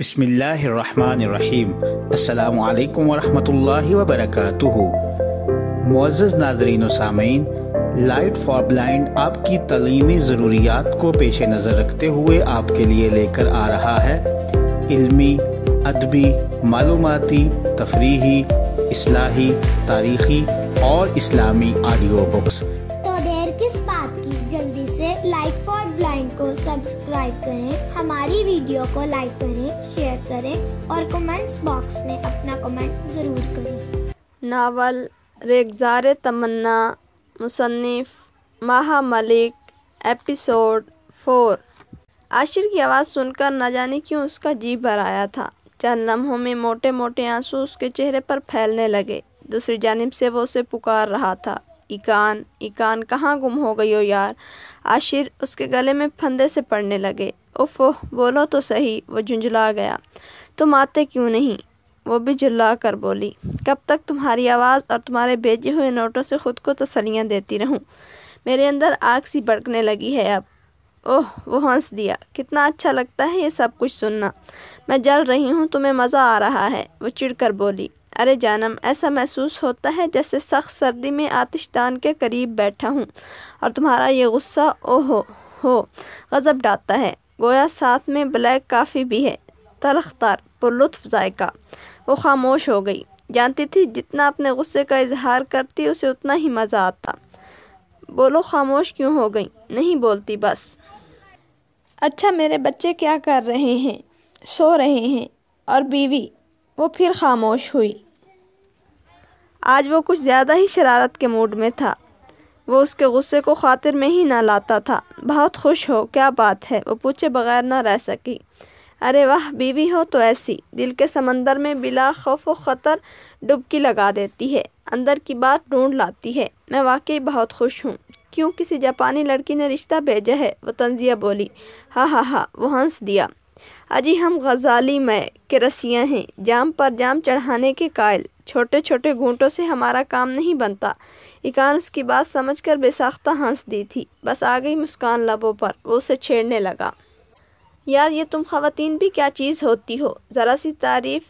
बसमीम् अल्लाम वरहमल वबरक मुआज़ नाजरीन सामीन लाइट फॉर ब्लाइंड आपकी तलीमी ज़रूरियात को पेश नज़र रखते हुए आपके लिए लेकर आ रहा है इल्मी अदबी मालूमती तफरीही इसलाही तारीखी और इस्लामी ऑडियो बुक्स वीडियो को लाइक करें शेयर करें और कमेंट्स बॉक्स में अपना कमेंट ज़रूर करें नावल रेगजार तमन्ना मुसनफ़ महा मलिक एपिसोड फोर आशिर की आवाज़ सुनकर न जाने क्यों उसका जी भर आया था चंद लम्हों में मोटे मोटे आंसू उसके चेहरे पर फैलने लगे दूसरी जानब से वो उसे पुकार रहा था ईकान ईकान कहाँ गुम हो गई हो यार आशिर उसके गले में फंदे से पड़ने लगे उफ बोलो तो सही वो झुंझला गया तुम आते क्यों नहीं वो भी झुल्ला कर बोली कब तक तुम्हारी आवाज़ और तुम्हारे भेजे हुए नोटों से ख़ुद को तसलियाँ देती रहूँ मेरे अंदर आग सी भड़कने लगी है अब ओह वो हंस दिया कितना अच्छा लगता है ये सब कुछ सुनना मैं जल रही हूँ तुम्हें मज़ा आ रहा है वो कर बोली अरे जानम ऐसा महसूस होता है जैसे सख्त सर्दी में आतिशदान के करीब बैठा हूँ और तुम्हारा ये गुस्सा ओहो हो गज़ब डालता है गोया साथ में ब्लैक काफ़ी भी है तलखतार पुरलुत्फ जायका वो खामोश हो गई जानती थी जितना अपने गुस्से का इजहार करती उसे उतना ही मज़ा आता बोलो खामोश क्यों हो गई नहीं बोलती बस अच्छा मेरे बच्चे क्या कर रहे हैं सो रहे हैं और बीवी वो फिर खामोश हुई आज वो कुछ ज़्यादा ही शरारत के मूड में था वो उसके गुस्से को खातिर में ही ना लाता था बहुत खुश हो क्या बात है वो पूछे बगैर ना रह सकी अरे वाह बीवी हो तो ऐसी दिल के समंदर में बिला खौफ व ख़तर डुबकी लगा देती है अंदर की बात ढूंढ लाती है मैं वाकई बहुत खुश हूँ क्यों किसी जापानी लड़की ने रिश्ता भेजा है वो तंजिया बोली हाँ हाँ हाँ वो हंस दिया अजी हम गजाली में के हैं जाम पर जाम चढ़ाने के कायल छोटे छोटे घूंटों से हमारा काम नहीं बनता इकान उसकी बात समझकर बेसाख्ता हंस दी थी बस आ गई मुस्कान लबों पर वो उसे छेड़ने लगा यार ये तुम खातन भी क्या चीज़ होती हो ज़रा सी तारीफ़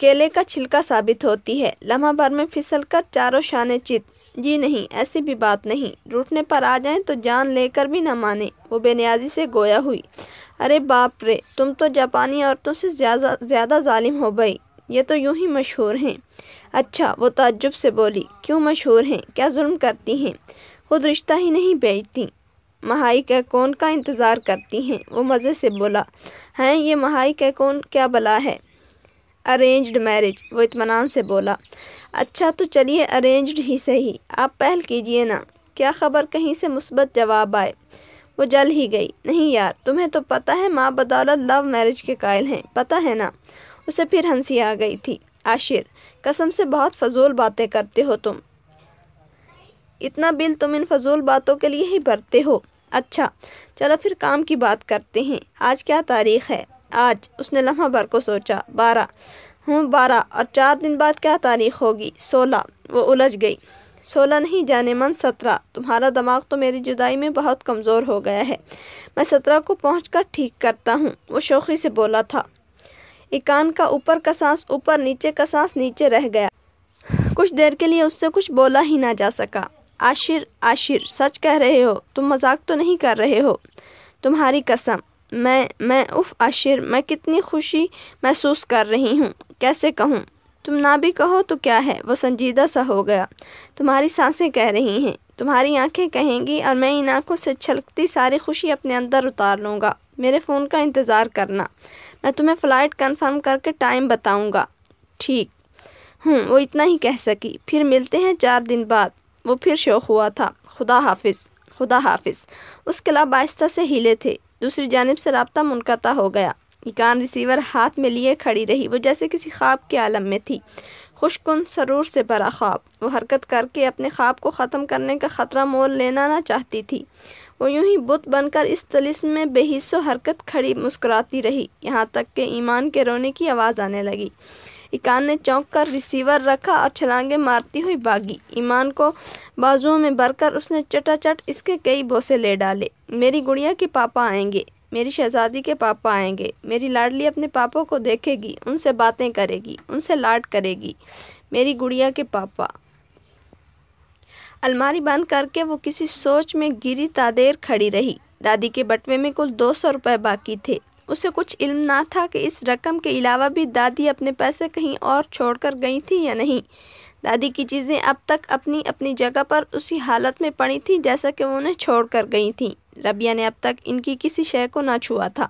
केले का छिलका साबित होती है लम्हा भर में फिसल कर चारों शान चित जी नहीं ऐसी भी बात नहीं रूठने पर आ जाएं तो जान लेकर भी ना माने वो बेनियाजी से गोया हुई अरे बाप रे तुम तो जापानी औरतों से ज़्यादा ज़्यादा जालिम हो भाई ये तो यूं ही मशहूर हैं अच्छा वो ताज्जुब से बोली क्यों मशहूर हैं क्या जुल्म करती हैं खुद रिश्ता ही नहीं भेजती महाई कह कौन का इंतज़ार करती हैं वो मज़े से बोला हैं ये महाई कह कौन क्या बला है अरेंज्ड मैरिज वो इतमान से बोला अच्छा तो चलिए अरेंज्ड ही सही आप पहल कीजिए ना क्या खबर कहीं से मुस्बत जवाब आए वो जल ही गई नहीं यार तुम्हें तो पता है माँ बदौलत लव मैरिज के कायल हैं पता है ना उसे फिर हंसी आ गई थी आशिर कसम से बहुत फजूल बातें करते हो तुम इतना बिल तुम इन फजूल बातों के लिए ही भरते हो अच्छा चलो फिर काम की बात करते हैं आज क्या तारीख है आज उसने लम्हा भर को सोचा बारह हूँ बारह और चार दिन बाद क्या तारीख होगी सोलह वो उलझ गई सोलह नहीं जाने मन सत्रह तुम्हारा दिमाग तो मेरी जुदाई में बहुत कमज़ोर हो गया है मैं सत्रह को पहुँच कर ठीक करता हूँ वो शौक़ी से बोला था इकान का ऊपर का सांस ऊपर नीचे का सांस नीचे रह गया कुछ देर के लिए उससे कुछ बोला ही ना जा सका आशिर आशिर सच कह रहे हो तुम मजाक तो नहीं कर रहे हो तुम्हारी कसम मैं मैं उफ़ आशिर मैं कितनी खुशी महसूस कर रही हूँ कैसे कहूँ तुम ना भी कहो तो क्या है वो संजीदा सा हो गया तुम्हारी सांसें कह रही हैं तुम्हारी आंखें कहेंगी और मैं इन आंखों से छलकती सारी खुशी अपने अंदर उतार लूँगा मेरे फ़ोन का इंतज़ार करना मैं तुम्हें फ़्लाइट कन्फर्म करके टाइम बताऊँगा ठीक हूँ वो इतना ही कह सकी फिर मिलते हैं चार दिन बाद वो फिर शौक हुआ था खुदा हाफिज़ खुदा हाफिज़ उसके लाभ आहिस्ता से हिले थे दूसरी जानब से रबता मुनक़ा हो गया इकान रिसीवर हाथ में लिए खड़ी रही वो जैसे किसी ख्वाब के आलम में थी खुशकुन सरूर से भरा ख्वाब वो हरकत करके अपने ख्वाब को ख़त्म करने का ख़तरा मोल लेना ना चाहती थी वो यूं ही बुत बनकर इस तलिस में बेहिस्सो हरकत खड़ी मुस्कुराती रही यहाँ तक कि ईमान के रोने की आवाज़ आने लगी इकान ने चौंक कर रिसीवर रखा और छलांगे मारती हुई भागी ईमान को बाजुओं में भरकर उसने चटाचट इसके कई बोसे ले डाले मेरी गुड़िया के पापा आएंगे मेरी शहजादी के पापा आएंगे मेरी लाडली अपने पापों को देखेगी उनसे बातें करेगी उनसे लाड करेगी मेरी गुड़िया के पापा अलमारी बंद करके वो किसी सोच में गिरी तादेर खड़ी रही दादी के बटवे में कुल दो सौ रुपये बाकी थे उसे कुछ इल्म ना था कि इस रकम के अलावा भी दादी अपने पैसे कहीं और छोड़कर गई थी या नहीं दादी की चीज़ें अब तक अपनी अपनी जगह पर उसी हालत में पड़ी थी जैसा कि वो उन्हें छोड़ कर गई थी रबिया ने अब तक इनकी किसी शय को ना छुआ था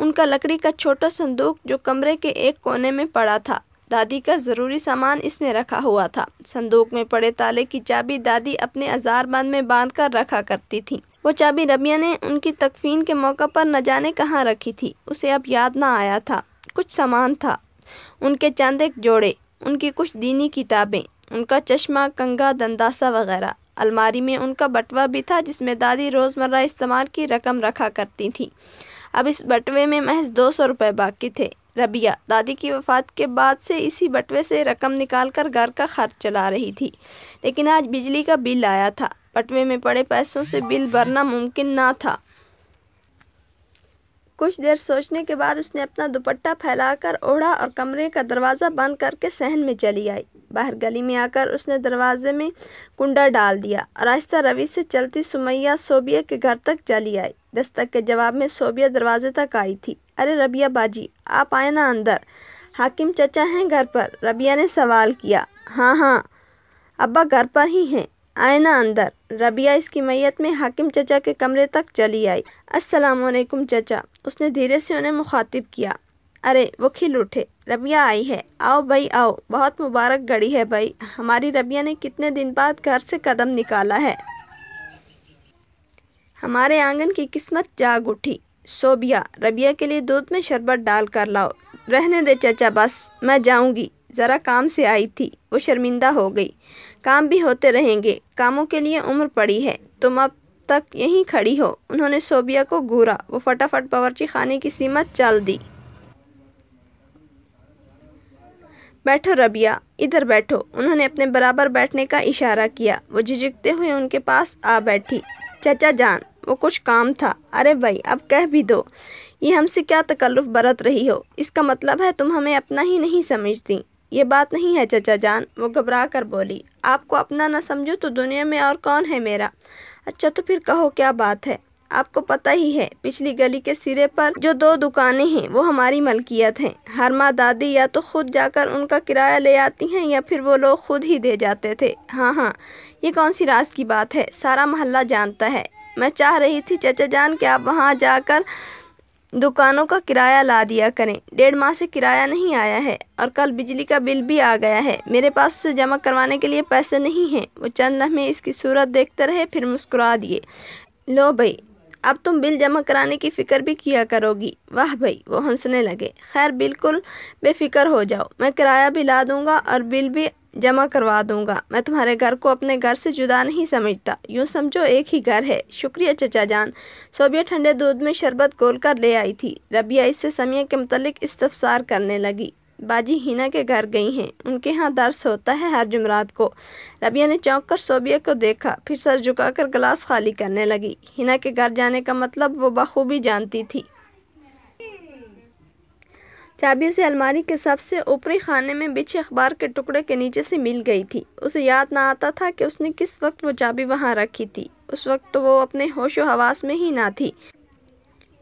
उनका लकड़ी का छोटा संदूक जो कमरे के एक कोने में पड़ा था दादी का ज़रूरी सामान इसमें रखा हुआ था संदूक में पड़े ताले की चाबी दादी अपने अजारबंद में बांध कर रखा करती थी वो चाबी रबिया ने उनकी तकफीन के मौका पर न जाने कहाँ रखी थी उसे अब याद ना आया था कुछ सामान था उनके चंद एक जोड़े उनकी कुछ दीनी किताबें उनका चश्मा कंगा दंदासा वगैरह अलमारी में उनका बटवा भी था जिसमें दादी रोज़मर्रा इस्तेमाल की रकम रखा करती थी अब इस बटवे में महज दो सौ रुपये बाकी थे रबिया दादी की वफ़ात के बाद से इसी बटवे से रकम निकाल कर घर का खर्च चला रही थी लेकिन आज बिजली का बिल आया था पटवे में पड़े पैसों से बिल भरना मुमकिन ना था कुछ देर सोचने के बाद उसने अपना दुपट्टा फैलाकर ओढ़ा और कमरे का दरवाज़ा बंद करके सहन में चली आई बाहर गली में आकर उसने दरवाजे में कुंडा डाल दिया और आहिस्ता रवि से चलती सुमैया सोबिया के घर तक चली आई दस्तक के जवाब में सोबिया दरवाजे तक आई थी अरे रबिया बाजी आप आए ना अंदर हाकिम चचा हैं घर पर रबिया ने सवाल किया हाँ हाँ अब्बा घर पर ही हैं आए ना अंदर रबिया इसकी मैयत में हाकिम चचा के कमरे तक चली आई अस्सलाम वालेकुम चचा उसने धीरे से उन्हें मुखातिब किया अरे वो खिल उठे रबिया आई है आओ भाई आओ बहुत मुबारक घड़ी है भाई हमारी रबिया ने कितने दिन बाद घर से कदम निकाला है हमारे आंगन की किस्मत जाग उठी सोबिया रबिया के लिए दूध में शरबत डाल कर लाओ रहने दे चचा बस मैं जाऊंगी ज़रा काम से आई थी वो शर्मिंदा हो गई काम भी होते रहेंगे कामों के लिए उम्र पड़ी है तुम अब तक यहीं खड़ी हो उन्होंने सोबिया को घूरा वो फटाफट बावरची खाने की सीमत चाल दी बैठो रबिया इधर बैठो उन्होंने अपने बराबर बैठने का इशारा किया वो झिझकते हुए उनके पास आ बैठी चचा जान वो कुछ काम था अरे भाई अब कह भी दो ये हमसे क्या तकल्लुफ बरत रही हो इसका मतलब है तुम हमें अपना ही नहीं समझती ये बात नहीं है चचा जान वो घबरा कर बोली आपको अपना ना समझो तो दुनिया में और कौन है मेरा अच्छा तो फिर कहो क्या बात है आपको पता ही है पिछली गली के सिरे पर जो दो दुकानें हैं वो हमारी मलकियत हैं हर माँ दादी या तो खुद जाकर उनका किराया ले आती हैं या फिर वो लोग खुद ही दे जाते थे हाँ हाँ ये कौन सी राज की बात है सारा मोहल्ला जानता है मैं चाह रही थी चचा जान कि आप वहाँ जाकर दुकानों का किराया ला दिया करें डेढ़ माह से किराया नहीं आया है और कल बिजली का बिल भी आ गया है मेरे पास उसे जमा करवाने के लिए पैसे नहीं हैं वो चंद हमें इसकी सूरत देखते रहे फिर मुस्कुरा दिए लो भाई अब तुम बिल जमा कराने की फ़िक्र भी किया करोगी वाह भाई वो हंसने लगे खैर बिल्कुल बेफिक्र हो जाओ मैं किराया भी ला दूँगा और बिल भी जमा करवा दूंगा मैं तुम्हारे घर को अपने घर से जुदा नहीं समझता यूँ समझो एक ही घर है शुक्रिया चचा जान सोबिया ठंडे दूध में शरबत गोल कर ले आई थी रबिया इससे समिया के मतलब इस्तफसार करने लगी बाजी हिना के घर गई हैं उनके यहाँ दर्श होता है हर जुमरात को रबिया ने चौंक कर सोबिया को देखा फिर सर झुकाकर गिलास खाली करने लगी हिना के घर जाने का मतलब वो बखूबी जानती थी चाबी उसे अलमारी के सबसे ऊपरी खाने में बिछे अखबार के टुकड़े के नीचे से मिल गई थी उसे याद ना आता था कि उसने किस वक्त वो चाबी वहाँ रखी थी उस वक्त तो वो अपने होश व हवास में ही ना थी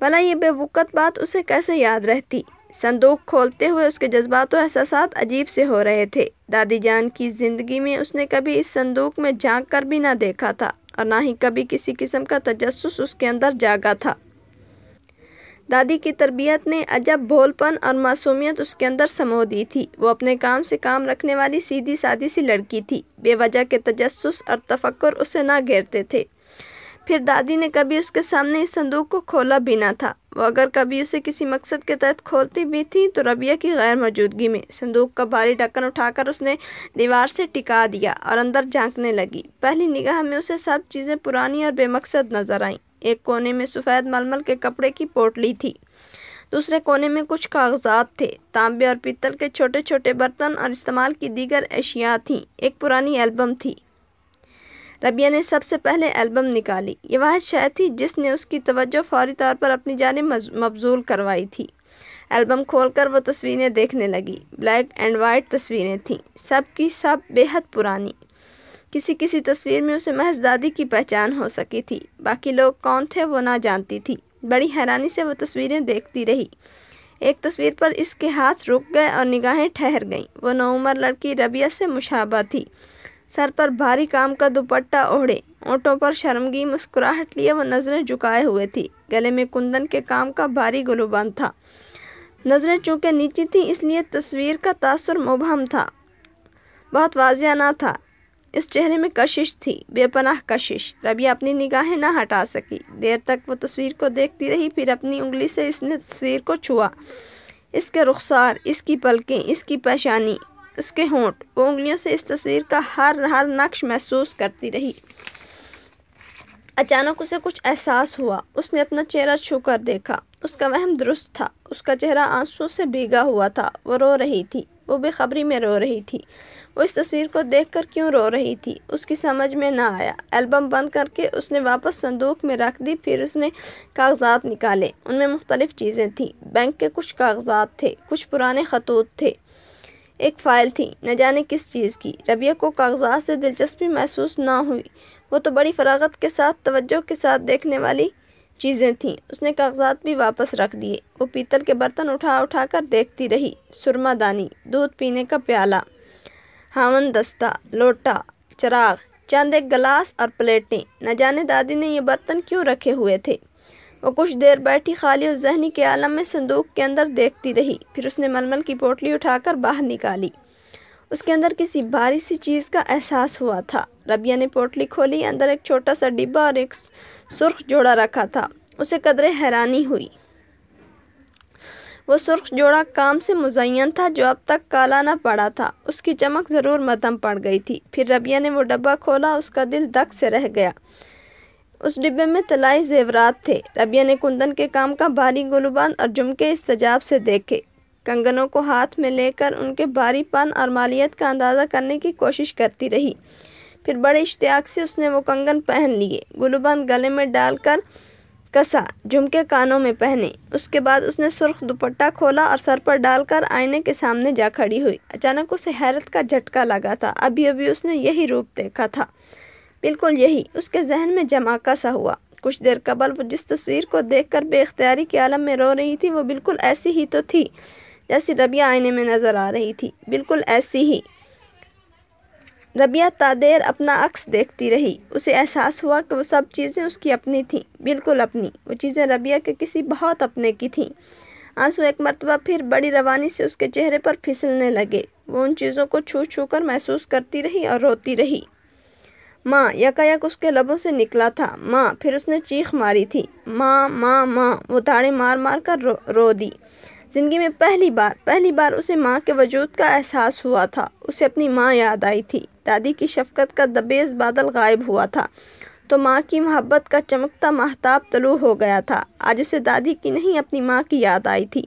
भला ये बेवकत बात उसे कैसे याद रहती संदूक खोलते हुए उसके जज्बात और एहसास अजीब से हो रहे थे दादी जान की ज़िंदगी में उसने कभी इस संदूक में झाँक कर भी ना देखा था और ना ही कभी किसी किस्म का तजस उसके अंदर जागा था दादी की तरबियत ने अजब भोलपन और मासूमियत उसके अंदर समो दी थी वो अपने काम से काम रखने वाली सीधी सादी सी लड़की थी बेवजह के तजस और तफक्र उसे ना घेरते थे फिर दादी ने कभी उसके सामने इस संदूक को खोला भी ना था वो अगर कभी उसे किसी मकसद के तहत खोलती भी थी तो रबिया की गैर मौजूदगी में संदूक का भारी ढक्कन उठाकर उसने दीवार से टिका दिया और अंदर झांकने लगी पहली निगाह में उसे सब चीज़ें पुरानी और बेमकसद नजर आईं एक कोने में सफ़ेद मलमल के कपड़े की पोटली थी दूसरे कोने में कुछ कागजात थे तांबे और पीतल के छोटे छोटे बर्तन और इस्तेमाल की दीगर अशिया थीं एक पुरानी एल्बम थी रबिया ने सबसे पहले एल्बम निकाली ये वह शय थी जिसने उसकी तवज्जो फौरी तौर पर अपनी जान मबजूल करवाई थी एल्बम खोलकर वो तस्वीरें देखने लगी ब्लैक एंड वाइट तस्वीरें थीं सब की सब बेहद पुरानी किसी किसी तस्वीर में उसे महज दादी की पहचान हो सकी थी बाकी लोग कौन थे वो ना जानती थी बड़ी हैरानी से वो तस्वीरें देखती रही एक तस्वीर पर इसके हाथ रुक गए और निगाहें ठहर गईं वो नौमर लड़की रबिया से मुशाबा थी सर पर भारी काम का दुपट्टा ओढ़े ओंटों पर शर्मगी मुस्कुराहट लिए वो नज़रें झुकाए हुए थी गले में कुंदन के काम का भारी गुलूबंद था नज़रें चूँकि नीची थीं इसलिए तस्वीर का तासुर मुबहम था बहुत वाजिया ना था इस चेहरे में कशिश थी बेपनाह कशिश रबिया अपनी निगाहें ना हटा सकी देर तक वो तस्वीर को देखती रही फिर अपनी उंगली से इसने तस्वीर को छुआ इसके रुखसार इसकी पलकें इसकी पेशानी उसके होंठ वो उंगलियों से इस तस्वीर का हर हर नक्श महसूस करती रही अचानक उसे कुछ एहसास हुआ उसने अपना चेहरा छू कर देखा उसका वहम दुरुस्त था उसका चेहरा आंसू से भीगा हुआ था वो रो रही थी वो बेखबरी में रो रही थी वो इस तस्वीर को देखकर क्यों रो रही थी उसकी समझ में ना आया एल्बम बंद करके उसने वापस संदूक में रख दी फिर उसने कागजात निकाले उनमें मुख्तलिफ़ चीज़ें थीं बैंक के कुछ कागजात थे कुछ पुराने खतूत थे एक फ़ाइल थी न जाने किस चीज़ की रबिया को कागजात से दिलचस्पी महसूस ना हुई वो तो बड़ी फरागत के साथ तवज्जो के साथ देखने वाली चीज़ें थीं उसने कागजात भी वापस रख दिए वो पीतल के बर्तन उठा उठा कर देखती रही सुरमा दानी दूध पीने का प्याला हावन दस्ता लोटा चराग चंद एक गलास और प्लेटें न जाने दादी ने ये बर्तन क्यों रखे हुए थे वो कुछ देर बैठी खाली और जहनी के आलम में संदूक के अंदर देखती रही फिर उसने मलमल की पोटली उठाकर बाहर निकाली उसके अंदर किसी भारी सी चीज़ का एहसास हुआ था रबिया ने पोटली खोली अंदर एक छोटा सा डिब्बा और एक सुर्ख जोड़ा रखा था उसे कदरे हैरानी हुई वो सुर्ख जोड़ा काम से मुजयन था जो अब तक काला ना पड़ा था उसकी चमक ज़रूर मदम पड़ गई थी फिर रबिया ने वो डब्बा खोला उसका दिल दक से रह गया उस डिब्बे में तलाई जेवरात थे रबिया ने कुंदन के काम का भारी गुलबान और जुमके इस तजाब से देखे कंगनों को हाथ में लेकर उनके भारीपन और मालियत का अंदाज़ा करने की कोशिश करती रही फिर बड़े इश्तियाक से उसने वो कंगन पहन लिए गुलबंद गले में डालकर कसा झुमके कानों में पहने उसके बाद उसने सुर्ख दुपट्टा खोला और सर पर डालकर आईने के सामने जा खड़ी हुई अचानक उसे हैरत का झटका लगा था अभी अभी उसने यही रूप देखा था बिल्कुल यही उसके जहन में जमा सा हुआ कुछ देर कबल वो जिस तस्वीर को देखकर बेख्तियारी के आलम में रो रही थी वो बिल्कुल ऐसी ही तो थी जैसी रबिया आईने में नज़र आ रही थी बिल्कुल ऐसी ही रबिया तादेर अपना अक्स देखती रही उसे एहसास हुआ कि वो सब चीज़ें उसकी अपनी थीं बिल्कुल अपनी वो चीज़ें रबिया के किसी बहुत अपने की थीं आंसू एक मरतबा फिर बड़ी रवानी से उसके चेहरे पर फिसलने लगे वो उन चीज़ों को छू छू कर महसूस करती रही और रोती रही माँ यकायक उसके लबों से निकला था माँ फिर उसने चीख मारी थी माँ माँ माँ वो ताड़े मार मार कर रो, रो दी ज़िंदगी में पहली बार पहली बार उसे माँ के वजूद का एहसास हुआ था उसे अपनी माँ याद आई थी दादी की शफकत का दबेज बादल गायब हुआ था तो माँ की मोहब्बत का चमकता महताब तलू हो गया था आज उसे दादी की नहीं अपनी माँ की याद आई थी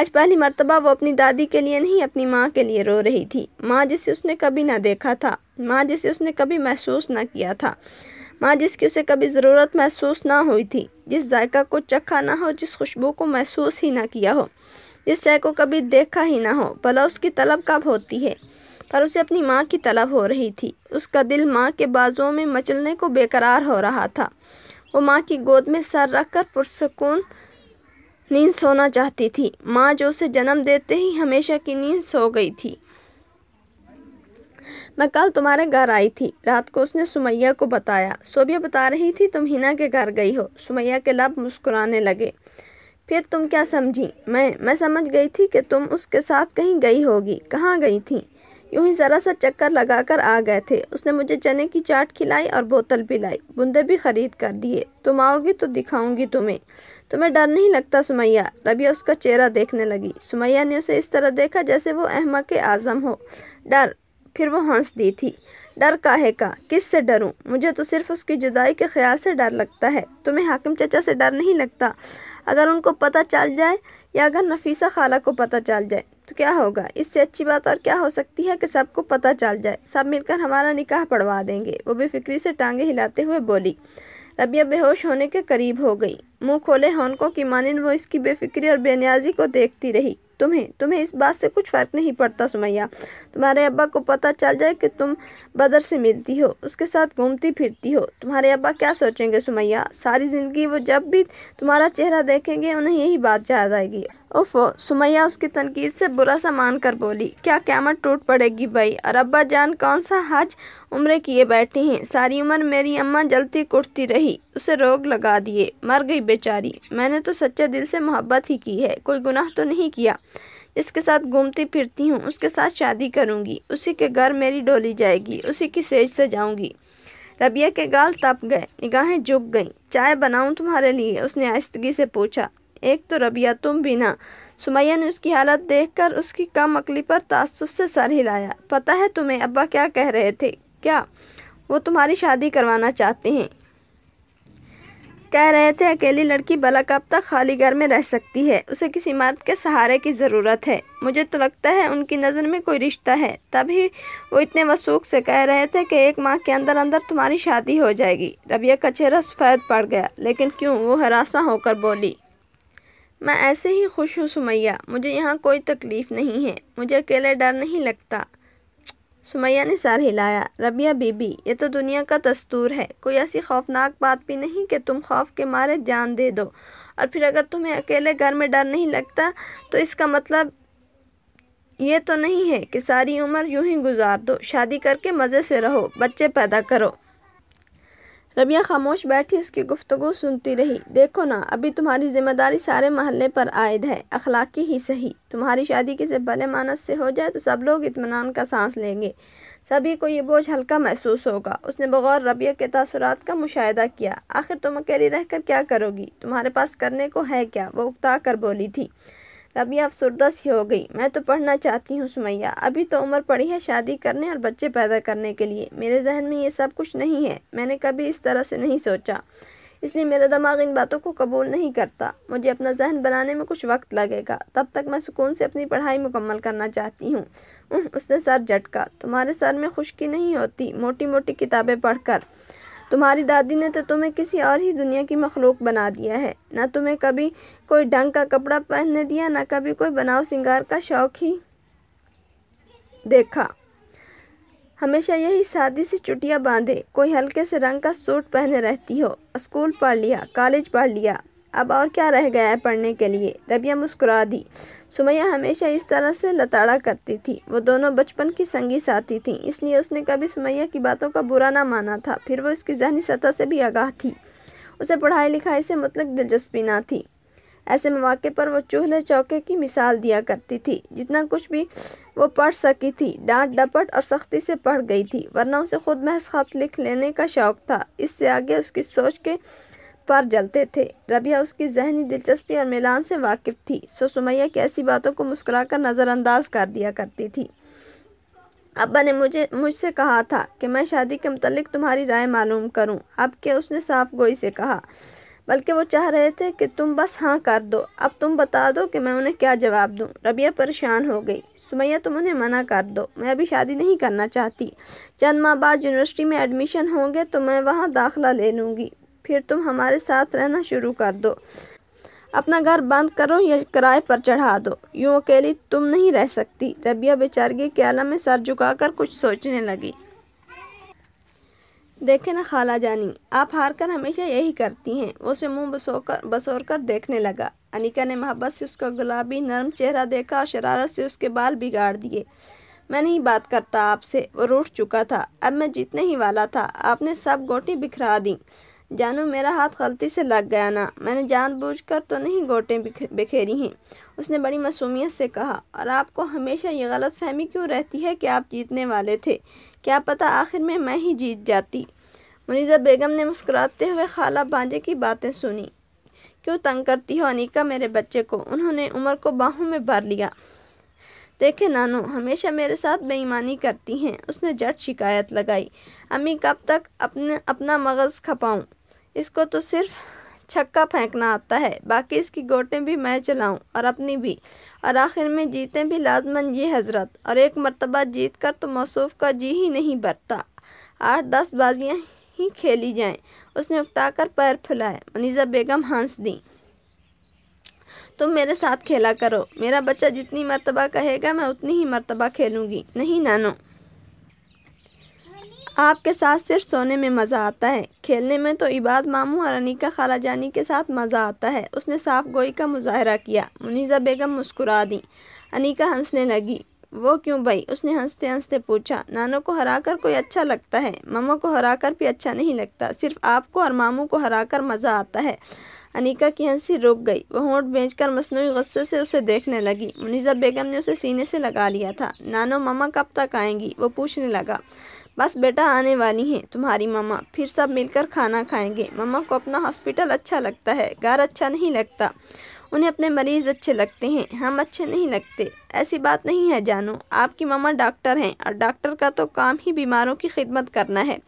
आज पहली मरतबा वो अपनी दादी के लिए नहीं अपनी माँ के लिए रो रही थी माँ जिसे उसने कभी ना देखा था माँ जिसे उसने कभी महसूस ना किया था माँ जिसकी उसे कभी ज़रूरत महसूस ना हुई थी जिस जायका को चखा ना हो जिस खुशबू को महसूस ही ना किया हो जिस चाय को कभी देखा ही ना हो भला उसकी तलब कब होती है पर उसे अपनी माँ की तलब हो रही थी उसका दिल माँ के बाजुओं में मचलने को बेकरार हो रहा था वो माँ की गोद में सर रख कर पुरसकून नींद सोना चाहती थी माँ जो उसे जन्म देते ही हमेशा की नींद सो गई थी मैं कल तुम्हारे घर आई थी रात को उसने सुमैया को बताया सोबिया बता रही थी तुम हिना के घर गई हो सुमैया के लब मुस्कुराने लगे फिर तुम क्या समझी मैं मैं समझ गई थी कि तुम उसके साथ कहीं गई होगी कहाँ गई थी यूं ही ज़रा सा चक्कर लगाकर आ गए थे उसने मुझे चने की चाट खिलाई और बोतल पिलाई बूंदे भी खरीद कर दिए तुम आओगी तो दिखाऊंगी तुम्हें तुम्हें डर नहीं लगता सुमैया रबिया उसका चेहरा देखने लगी सुमैया ने उसे इस तरह देखा जैसे वो अहमद के आज़म हो डर फिर वो हंस दी थी डर काहे का किस से डरूँ मुझे तो सिर्फ उसकी जुदाई के ख्याल से डर लगता है तुम्हें हाकिम चचा से डर नहीं लगता अगर उनको पता चल जाए या अगर नफीसा खाला को पता चल जाए तो क्या होगा इससे अच्छी बात और क्या हो सकती है कि सबको पता चल जाए सब मिलकर हमारा निकाह पढ़वा देंगे वो बेफिक्री से टांगे हिलाते हुए बोली रबिया बेहोश होने के करीब हो गई मुंह खोले हौनकों की मानिन वो इसकी बेफिक्री और बेनियाजी को देखती रही तुम्हें तुम्हें इस बात से कुछ फ़र्क नहीं पड़ता सुमैया तुम्हारे अब्बा को पता चल जाए कि तुम बदर से मिलती हो उसके साथ घूमती फिरती हो तुम्हारे अब्बा क्या सोचेंगे सुमैया सारी ज़िंदगी वो जब भी तुम्हारा चेहरा देखेंगे उन्हें यही बात याद आएगी उफो सुमैया उसकी तनकीद से बुरा सा मान कर बोली क्या क्यामत टूट पड़ेगी भाई और अब्बा जान कौन सा हज उम्र किए बैठे हैं सारी उम्र मेरी अम्मा जलती कुटती रही उसे रोग लगा दिए मर गई बेचारी मैंने तो सच्चे दिल से मोहब्बत ही की है कोई गुनाह तो नहीं किया इसके साथ घूमती फिरती हूँ उसके साथ शादी करूँगी उसी के घर मेरी डोली जाएगी उसी की सेज से जाऊँगी रबिया के गाल तप गए निगाहें झुक गईं चाय बनाऊँ तुम्हारे लिए उसने आहिस्तगी से पूछा एक तो रबिया तुम भी ना सुमैया ने उसकी हालत देखकर उसकी कम अकली पर तासुब से सर हिलाया पता है तुम्हें अब्बा क्या कह रहे थे क्या वो तुम्हारी शादी करवाना चाहते हैं कह रहे थे अकेली लड़की भला कब तक खाली घर में रह सकती है उसे किसी मर्द के सहारे की ज़रूरत है मुझे तो लगता है उनकी नज़र में कोई रिश्ता है तभी वो इतने वसूख से कह रहे थे कि एक माह के अंदर अंदर तुम्हारी शादी हो जाएगी रबिया का चेहरा सफ़ेद पड़ गया लेकिन क्यों वो हरासा होकर बोली मैं ऐसे ही खुश हूँ सुमैया मुझे यहाँ कोई तकलीफ़ नहीं है मुझे अकेले डर नहीं लगता सुमैया ने सर हिलाया रबिया बीबी ये तो दुनिया का दस्तूर है कोई ऐसी खौफनाक बात भी नहीं कि तुम खौफ के मारे जान दे दो और फिर अगर तुम्हें अकेले घर में डर नहीं लगता तो इसका मतलब ये तो नहीं है कि सारी उम्र यूं ही गुजार दो शादी करके मज़े से रहो बच्चे पैदा करो रबिया खामोश बैठी उसकी गुफ्तगु सुनती रही देखो ना अभी तुम्हारी जिम्मेदारी सारे महल्ले पर आयद है अखलाकी ही सही तुम्हारी शादी किसी भले मानस से हो जाए तो सब लोग इतमान का सांस लेंगे सभी को ये बोझ हल्का महसूस होगा उसने बगौर रबिया के तसरत का मुशाह किया आखिर तुम अकेली रहकर क्या करोगी तुम्हारे पास करने को है क्या वो उकता कर बोली थी रबिया अफसरदा सी हो गई मैं तो पढ़ना चाहती हूँ सुमैया अभी तो उम्र पड़ी है शादी करने और बच्चे पैदा करने के लिए मेरे जहन में ये सब कुछ नहीं है मैंने कभी इस तरह से नहीं सोचा इसलिए मेरा दिमाग इन बातों को कबूल नहीं करता मुझे अपना जहन बनाने में कुछ वक्त लगेगा तब तक मैं सुकून से अपनी पढ़ाई मुकम्मल करना चाहती हूँ उसने सर झटका तुम्हारे सर में खुशकी नहीं होती मोटी मोटी किताबें पढ़कर तुम्हारी दादी ने तो तुम्हें किसी और ही दुनिया की मखलूक बना दिया है ना तुम्हें कभी कोई ढंग का कपड़ा पहनने दिया ना कभी कोई बनाव सिंगार का शौक़ ही देखा हमेशा यही सादी सी चुटिया बांधे कोई हल्के से रंग का सूट पहने रहती हो स्कूल पढ़ लिया कॉलेज पढ़ लिया अब और क्या रह गया है पढ़ने के लिए रबिया मुस्कुरा दी सुमैया हमेशा इस तरह से लताड़ा करती थी वो दोनों बचपन की संगी साथी थी इसलिए उसने कभी सुमैया की बातों का बुरा ना माना था फिर वो इसकी जहनी सतह से भी आगाह थी उसे पढ़ाई लिखाई से मतलब दिलचस्पी ना थी ऐसे मौके पर वो चूहले चौके की मिसाल दिया करती थी जितना कुछ भी वो पढ़ सकी थी डांट डपट और सख्ती से पढ़ गई थी वरना उसे खुद महज खत लिख लेने का शौक़ था इससे आगे उसकी सोच के पर जलते थे रबिया उसकी जहनी दिलचस्पी और मिलान से वाकिफ थी सो सुमैया की ऐसी बातों को मुस्कुराकर नज़रअंदाज कर दिया करती थी अब्बा ने मुझे मुझसे कहा था कि मैं शादी के मतलब तुम्हारी राय मालूम करूं। अब के उसने साफ गोई से कहा बल्कि वो चाह रहे थे कि तुम बस हाँ कर दो अब तुम बता दो कि मैं उन्हें क्या जवाब दूं। रबिया परेशान हो गई सुमैया तुम उन्हें मना कर दो मैं अभी शादी नहीं करना चाहती चंद माह बाद यूनिवर्सिटी में एडमिशन होंगे तो मैं वहाँ दाखिला ले लूँगी फिर तुम हमारे साथ रहना शुरू कर दो अपना घर बंद करो या किराए पर चढ़ा दो यूँ अकेली तुम नहीं रह सकती रबिया बेचारगी के आलम में सर झुकाकर कुछ सोचने लगी देखे ना खाला जानी आप हार कर हमेशा यही करती हैं उसे मुंह बसोकर बसोर कर देखने लगा अनिका ने मोहब्बत से उसका गुलाबी नरम चेहरा देखा और शरारत से उसके बाल बिगाड़ दिए मैं नहीं बात करता आपसे वो रूठ चुका था अब मैं जीतने ही वाला था आपने सब गोटी बिखरा दी जानू मेरा हाथ गलती से लग गया ना मैंने जानबूझकर तो नहीं गोटें बिखेरी हैं उसने बड़ी मासूमियत से कहा और आपको हमेशा ये गलत फहमी क्यों रहती है कि आप जीतने वाले थे क्या पता आखिर में मैं ही जीत जाती मुनीजा बेगम ने मुस्कुराते हुए खाला भांजे की बातें सुनी क्यों तंग करती हो अनिका मेरे बच्चे को उन्होंने उमर को बाहों में भर लिया देखे नानो हमेशा मेरे साथ बेईमानी करती हैं उसने जट शिकायत लगाई अम्मी कब तक अपने अपना मगज़ खपाऊँ इसको तो सिर्फ छक्का फेंकना आता है बाकी इसकी गोटें भी मैं चलाऊं और अपनी भी और आखिर में जीतें भी लाजमन ये हजरत और एक मरतबा जीत कर तो मौसूफ का जी ही नहीं बरता आठ दस बाजियां ही खेली जाएं उसने उकताकर पैर फैलाए मनीज़ा बेगम हंस दी तुम मेरे साथ खेला करो मेरा बच्चा जितनी मरतबा कहेगा मैं उतनी ही मरतबा खेलूँगी नहीं नानो आपके साथ सिर्फ सोने में मज़ा आता है खेलने में तो इबाद मामू और अनिका जानी के साथ मज़ा आता है उसने साफ गोई का मुजाहरा किया मुनीज़ा बेगम मुस्कुरा दी अनिका हंसने लगी वो क्यों भाई उसने हंसते हंसते पूछा नानों को हराकर कोई अच्छा लगता है मामा को हराकर भी अच्छा नहीं लगता सिर्फ आपको और मामू को हराकर मज़ा आता है अनिका की हंसी रुक गई वह होंठ कर मसनू गस्से से उसे देखने लगी मुनीज़ा बेगम ने उसे सीने से लगा लिया था नानो मामा कब तक आएंगी वो पूछने लगा बस बेटा आने वाली हैं तुम्हारी मामा फिर सब मिलकर खाना खाएंगे मामा को अपना हॉस्पिटल अच्छा लगता है घर अच्छा नहीं लगता उन्हें अपने मरीज़ अच्छे लगते हैं हम अच्छे नहीं लगते ऐसी बात नहीं है जानो आपकी मामा डॉक्टर हैं और डॉक्टर का तो काम ही बीमारों की खिदमत करना है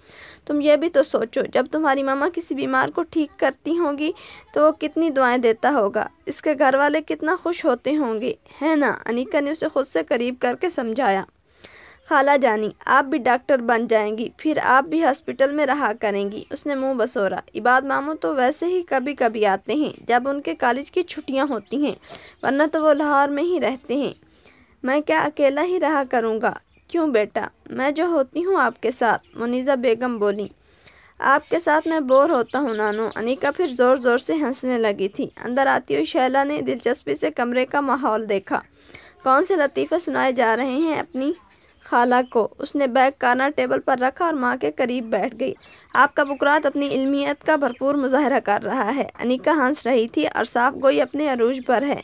तुम यह भी तो सोचो जब तुम्हारी मामा किसी बीमार को ठीक करती होंगी तो वो कितनी दुआएं देता होगा इसके घर वाले कितना खुश होते होंगे है ना अनिका ने उसे खुद से करीब करके समझाया खाला जानी आप भी डॉक्टर बन जाएंगी फिर आप भी हॉस्पिटल में रहा करेंगी उसने मुंह बसोरा इबाद मामू तो वैसे ही कभी कभी आते हैं जब उनके कॉलेज की छुट्टियां होती हैं वरना तो वो लाहौर में ही रहते हैं मैं क्या अकेला ही रहा करूँगा क्यों बेटा मैं जो होती हूँ आपके साथ मुनीज़ा बेगम बोली आपके साथ मैं बोर होता हूँ नानू अनिका फिर ज़ोर ज़ोर से हंसने लगी थी अंदर आती हुई शैला ने दिलचस्पी से कमरे का माहौल देखा कौन से लतीफ़े सुनाए जा रहे हैं अपनी खाला को उसने बैग काना टेबल पर रखा और माँ के करीब बैठ गई आपका बकरात अपनी इल्मियत का भरपूर मुजाहरा कर रहा है अनिका हंस रही थी और साफ गोई अपने अरूज पर है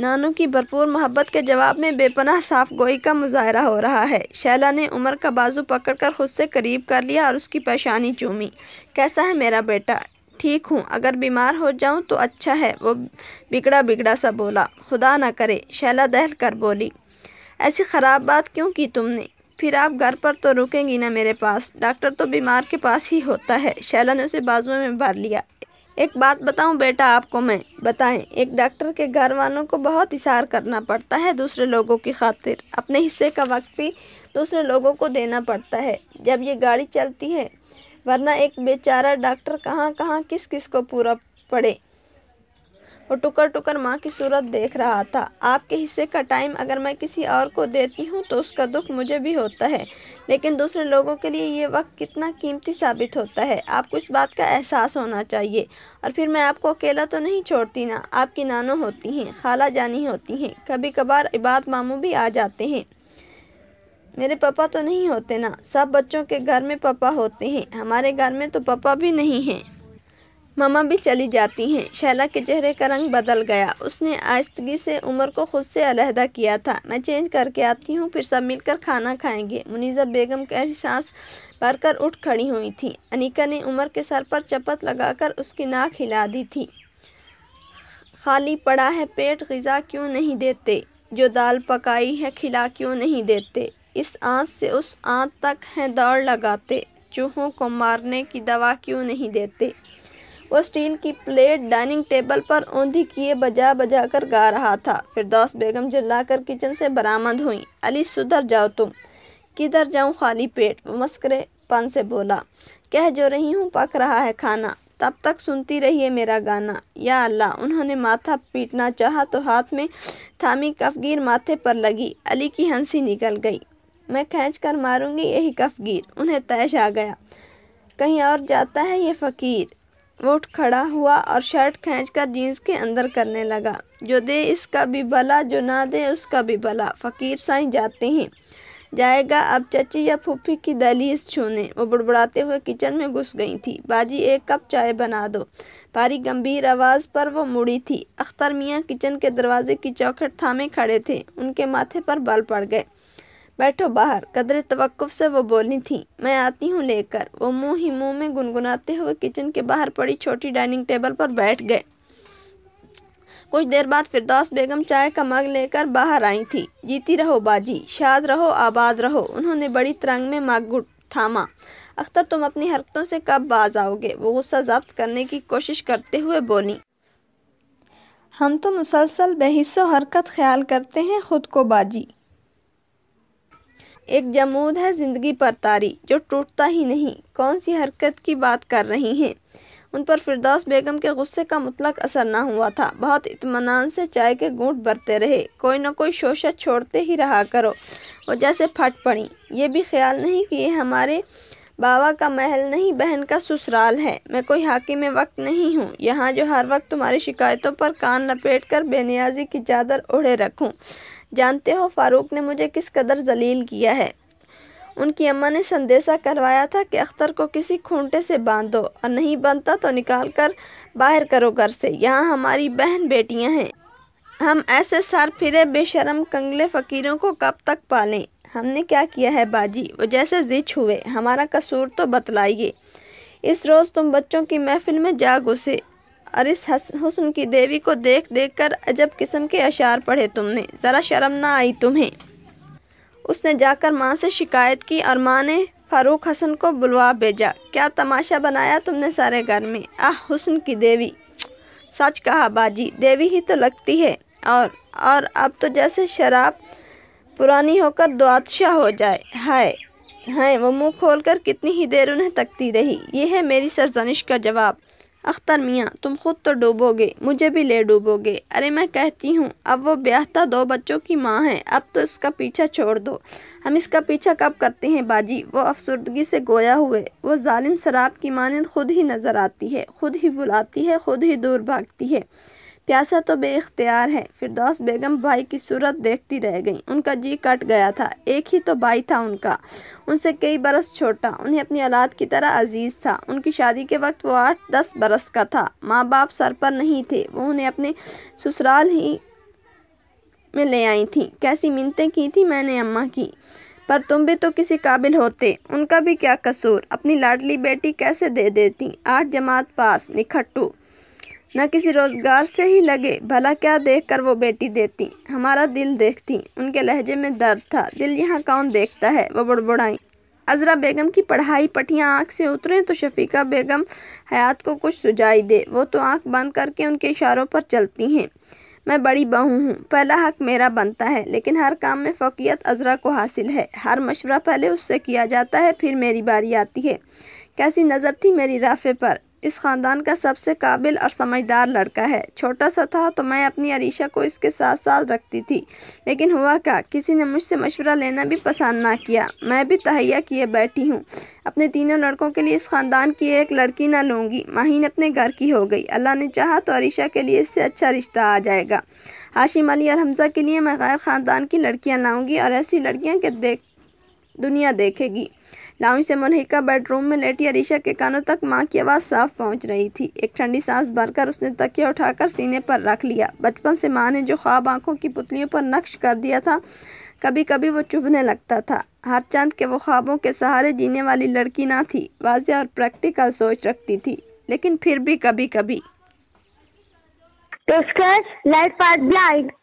नानू की भरपूर मोहब्बत के जवाब में बेपनाह साफ गोई का मुजाहरा हो रहा है शैला ने उमर का बाजू पकड़कर खुद से करीब कर लिया और उसकी पेशानी चूमी कैसा है मेरा बेटा ठीक हूँ अगर बीमार हो जाऊँ तो अच्छा है वो बिगड़ा बिगड़ा सा बोला खुदा ना करे शैला दहल कर बोली ऐसी ख़राब बात क्यों की तुमने फिर आप घर पर तो रुकेंगी ना मेरे पास डॉक्टर तो बीमार के पास ही होता है शैला ने उसे बाजुओं में भर लिया एक बात बताऊं बेटा आपको मैं बताएं एक डॉक्टर के घर वालों को बहुत इशार करना पड़ता है दूसरे लोगों की खातिर अपने हिस्से का वक्त भी दूसरे लोगों को देना पड़ता है जब ये गाड़ी चलती है वरना एक बेचारा डॉक्टर कहाँ कहाँ किस किस को पूरा पड़े वो टुकर टुकर माँ की सूरत देख रहा था आपके हिस्से का टाइम अगर मैं किसी और को देती हूँ तो उसका दुख मुझे भी होता है लेकिन दूसरे लोगों के लिए ये वक्त कितना कीमती साबित होता है आपको इस बात का एहसास होना चाहिए और फिर मैं आपको अकेला तो नहीं छोड़ती ना आपकी नानों होती हैं खाला जानी होती हैं कभी कभार इबाद मामू भी आ जाते हैं मेरे पापा तो नहीं होते ना सब बच्चों के घर में पापा होते हैं हमारे घर में तो पापा भी नहीं हैं मामा भी चली जाती हैं शैला के चेहरे का रंग बदल गया उसने आयस्तगी से उमर को खुद से अलहदा किया था मैं चेंज करके आती हूँ फिर सब मिलकर खाना खाएंगे मुनीजा बेगम कहरी सांस भरकर उठ खड़ी हुई थी अनिका ने उमर के सर पर चपत लगाकर उसकी नाक हिला दी थी खाली पड़ा है पेट गज़ा क्यों नहीं देते जो दाल पकाई है खिला क्यों नहीं देते इस आँच से उस आँच तक हैं दौड़ लगाते चूहों को मारने की दवा क्यों नहीं देते वो स्टील की प्लेट डाइनिंग टेबल पर ओंधी किए बजा बजा कर गा रहा था फिर दोस्त बेगम कर किचन से बरामद हुई अली सुधर जाओ तुम किधर जाऊँ खाली पेट वो मस्करे पन से बोला कह जो रही हूँ पक रहा है खाना तब तक सुनती रहिए मेरा गाना या अल्लाह उन्होंने माथा पीटना चाहा तो हाथ में थामी कफगीर माथे पर लगी अली की हंसी निकल गई मैं खींच कर मारूंगी यही कफगीर उन्हें तयश आ गया कहीं और जाता है ये फ़कीर वो उठ खड़ा हुआ और शर्ट खींचकर जीन्स के अंदर करने लगा जो दे इसका भी भला जो ना दे उसका भी भला फ़कीर साई जाते हैं जाएगा अब चची या फूफी की दलीस छूने वो बुड़बुड़ाते हुए किचन में घुस गई थी बाजी एक कप चाय बना दो पारी गंभीर आवाज़ पर वो मुड़ी थी अख्तर मियाँ किचन के दरवाजे की चौखट थामे खड़े थे उनके माथे पर बल पड़ गए बैठो बाहर कदरे तवक्कुफ से वो बोली थी मैं आती हूँ लेकर वो मुंह ही मुंह में गुनगुनाते हुए किचन के बाहर पड़ी छोटी डाइनिंग टेबल पर बैठ गए कुछ देर बाद फिरदौस बेगम चाय का मग लेकर बाहर आई थी जीती रहो बाजी शाद रहो आबाद रहो उन्होंने बड़ी तरंग में मग थामा अख्तर तुम अपनी हरकतों से कब बाज आओगे वो गुस्सा जब्त करने की कोशिश करते हुए बोली हम तो मुसलसल बेहिस्सो हरकत ख्याल करते हैं ख़ुद को बाजी एक जमूद है ज़िंदगी पर तारी जो टूटता ही नहीं कौन सी हरकत की बात कर रही हैं उन पर फिरदौस बेगम के गुस्से का मतलब असर ना हुआ था बहुत इतमान से चाय के घूट बरते रहे कोई ना कोई शोशा छोड़ते ही रहा करो वो जैसे फट पड़ी ये भी ख्याल नहीं कि ये हमारे बाबा का महल नहीं बहन का ससुराल है मैं कोई हाकिम वक्त नहीं हूँ यहाँ जो हर वक्त तुम्हारी शिकायतों पर कान लपेट कर बेनियाजी की चादर ओढ़े रखूँ जानते हो फारूक ने मुझे किस कदर जलील किया है उनकी अम्मा ने संदेशा करवाया था कि अख्तर को किसी खूंटे से बांध दो और नहीं बनता तो निकाल कर बाहर करो घर से यहाँ हमारी बहन बेटियाँ हैं हम ऐसे सर फिरे बेशरम कंगले फ़कीरों को कब तक पालें हमने क्या किया है बाजी वो जैसे जिच हुए हमारा कसूर तो बतलाइए इस रोज़ तुम बच्चों की महफिल में जा घुसे और इस हसन की देवी को देख देख कर अजब किस्म के अशार पढ़े तुमने ज़रा शर्म ना आई तुम्हें उसने जाकर माँ से शिकायत की और माँ ने फ़ारूक हसन को बुलवा भेजा क्या तमाशा बनाया तुमने सारे घर में आह हुसन की देवी सच कहा बाजी देवी ही तो लगती है और और अब तो जैसे शराब पुरानी होकर दुआतशाह हो जाए हाय हाय वो मुंह खोलकर कितनी ही देर उन्हें तकती रही यह है मेरी सरजनिश का जवाब अख्तर मियाँ तुम खुद तो डूबोगे मुझे भी ले डूबोगे अरे मैं कहती हूँ अब वो ब्याहता दो बच्चों की माँ है अब तो इसका पीछा छोड़ दो हम इसका पीछा कब करते हैं बाजी वो अफसरदगी से गोया हुए वो ालिम शराब की मानंद खुद ही नज़र आती है खुद ही बुलाती है खुद ही दूर भागती है प्यासा तो बेख्तियार है फिरदौस बेगम भाई की सूरत देखती रह गई उनका जी कट गया था एक ही तो भाई था उनका उनसे कई बरस छोटा उन्हें अपनी औलाद की तरह अजीज़ था उनकी शादी के वक्त वो आठ दस बरस का था माँ बाप सर पर नहीं थे वो उन्हें अपने ससुराल ही में ले आई थी कैसी मिनतें की थी मैंने अम्मा की पर तुम भी तो किसी काबिल होते उनका भी क्या कसूर अपनी लाडली बेटी कैसे दे देती आठ जमात पास निखट्टू न किसी रोजगार से ही लगे भला क्या देख कर वो बेटी देती हमारा दिल देखती उनके लहजे में दर्द था दिल यहाँ कौन देखता है वो बुड़बुड़ाई अजरा बेगम की पढ़ाई पटियाँ आँख से उतरें तो शफीका बेगम हयात को कुछ सुझाई दे वो तो आँख बंद करके उनके इशारों पर चलती हैं मैं बड़ी बहू हूँ पहला हक मेरा बनता है लेकिन हर काम में फ़कीयत अजरा को हासिल है हर मशवरा पहले उससे किया जाता है फिर मेरी बारी आती है कैसी नज़र थी मेरी राफे पर इस ख़ानदान का सबसे काबिल और समझदार लड़का है छोटा सा था तो मैं अपनी अरीशा को इसके साथ साथ रखती थी लेकिन हुआ क्या किसी ने मुझसे मशवरा लेना भी पसंद ना किया मैं भी तहैया किए बैठी हूँ अपने तीनों लड़कों के लिए इस ख़ानदान की एक लड़की ना लूँगी माहिन अपने घर की हो गई अल्लाह ने चाहा तो अरीशा के लिए इससे अच्छा रिश्ता आ जाएगा हाशिम अली और हमज़ा के लिए मैं गैर ख़ानदान की लड़कियाँ लाऊँगी और ऐसी लड़कियाँ के देख दुनिया देखेगी लाउंज से मुनहिका बेडरूम में लेटी अरीशा के कानों तक माँ की आवाज़ साफ पहुँच रही थी एक ठंडी सांस भरकर उसने तकिया उठाकर सीने पर रख लिया बचपन से माँ ने जो ख्वाब आँखों की पुतलियों पर नक्श कर दिया था कभी कभी वो चुभने लगता था हर चंद के वो ख्वाबों के सहारे जीने वाली लड़की ना थी वाजह और प्रैक्टिकल सोच रखती थी लेकिन फिर भी कभी कभी Discuss,